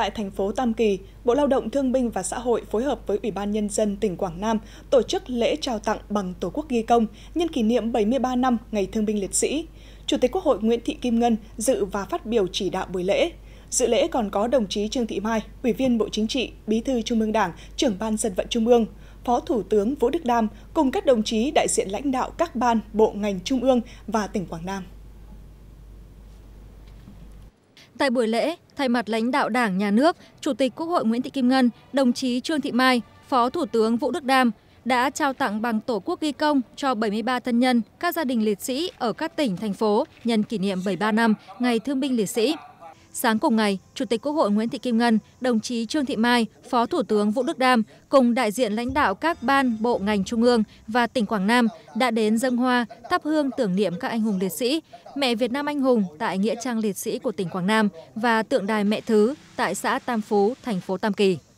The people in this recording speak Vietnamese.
tại thành phố tam kỳ bộ lao động thương binh và xã hội phối hợp với ủy ban nhân dân tỉnh quảng nam tổ chức lễ trao tặng bằng tổ quốc ghi công nhân kỷ niệm 73 năm ngày thương binh liệt sĩ chủ tịch quốc hội nguyễn thị kim ngân dự và phát biểu chỉ đạo buổi lễ dự lễ còn có đồng chí trương thị mai ủy viên bộ chính trị bí thư trung ương đảng trưởng ban dân vận trung ương phó thủ tướng vũ đức đam cùng các đồng chí đại diện lãnh đạo các ban bộ ngành trung ương và tỉnh quảng nam tại buổi lễ thay mặt lãnh đạo đảng nhà nước chủ tịch quốc hội nguyễn thị kim ngân đồng chí trương thị mai phó thủ tướng vũ đức đam đã trao tặng bằng tổ quốc ghi công cho 73 thân nhân các gia đình liệt sĩ ở các tỉnh thành phố nhân kỷ niệm 73 năm ngày thương binh liệt sĩ sáng cùng ngày chủ tịch quốc hội nguyễn thị kim ngân đồng chí trương thị mai phó thủ tướng vũ đức đam cùng đại diện lãnh đạo các ban bộ ngành trung ương và tỉnh quảng nam đã đến dân hoa thắp hương tưởng niệm các anh hùng liệt sĩ mẹ việt nam anh hùng tại nghĩa trang liệt sĩ của tỉnh quảng nam và tượng đài mẹ thứ tại xã tam phú thành phố tam kỳ